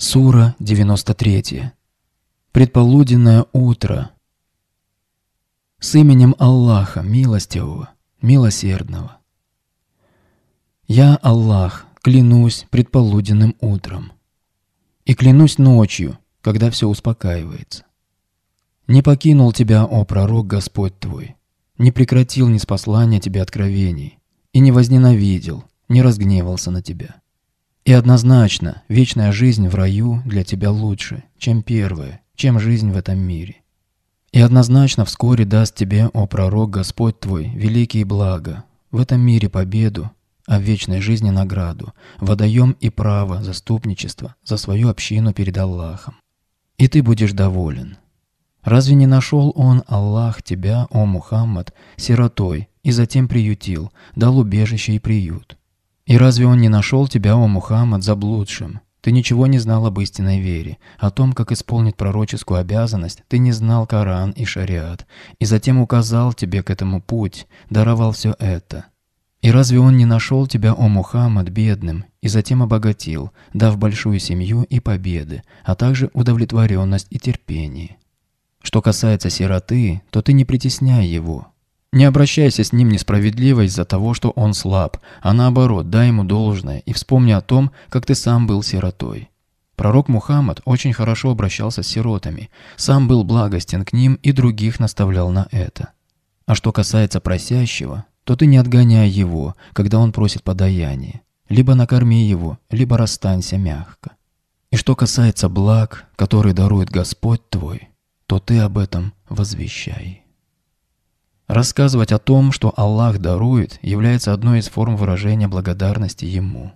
Сура 93. Предполуденное утро. С именем Аллаха, милостивого, милосердного. Я, Аллах, клянусь предполуденным утром. И клянусь ночью, когда все успокаивается. Не покинул тебя, о пророк Господь твой, не прекратил спаслания тебе откровений, и не возненавидел, не разгневался на тебя. И однозначно, вечная жизнь в раю для тебя лучше, чем первая, чем жизнь в этом мире. И однозначно вскоре даст тебе, о пророк, Господь твой, великие блага, в этом мире победу, а в вечной жизни награду, водоем и право заступничества за свою общину перед Аллахом. И ты будешь доволен. Разве не нашел он, Аллах, тебя, о Мухаммад, сиротой, и затем приютил, дал убежище и приют? И разве он не нашел тебя, о Мухаммад, заблудшим? Ты ничего не знал об истинной вере, о том, как исполнить пророческую обязанность, ты не знал Коран и шариат, и затем указал тебе к этому путь, даровал все это. И разве он не нашел тебя, о Мухаммад, бедным, и затем обогатил, дав большую семью и победы, а также удовлетворенность и терпение? Что касается сироты, то ты не притесняй его, не обращайся с ним несправедливо из-за того, что он слаб, а наоборот, дай ему должное и вспомни о том, как ты сам был сиротой. Пророк Мухаммад очень хорошо обращался с сиротами, сам был благостен к ним и других наставлял на это. А что касается просящего, то ты не отгоняй его, когда он просит подаяние. Либо накорми его, либо расстанься мягко. И что касается благ, которые дарует Господь твой, то ты об этом возвещай. Рассказывать о том, что Аллах дарует, является одной из форм выражения благодарности Ему.